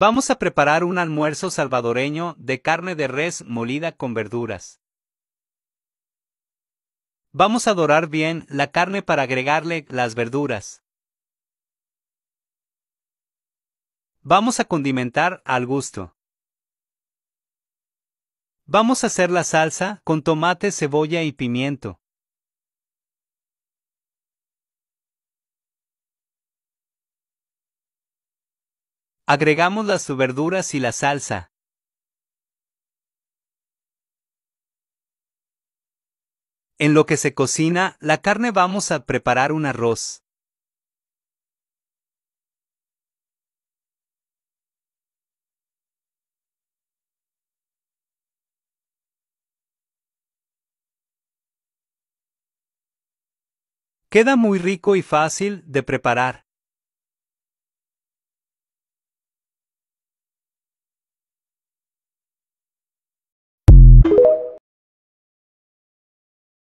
Vamos a preparar un almuerzo salvadoreño de carne de res molida con verduras. Vamos a dorar bien la carne para agregarle las verduras. Vamos a condimentar al gusto. Vamos a hacer la salsa con tomate, cebolla y pimiento. Agregamos las verduras y la salsa. En lo que se cocina la carne vamos a preparar un arroz. Queda muy rico y fácil de preparar.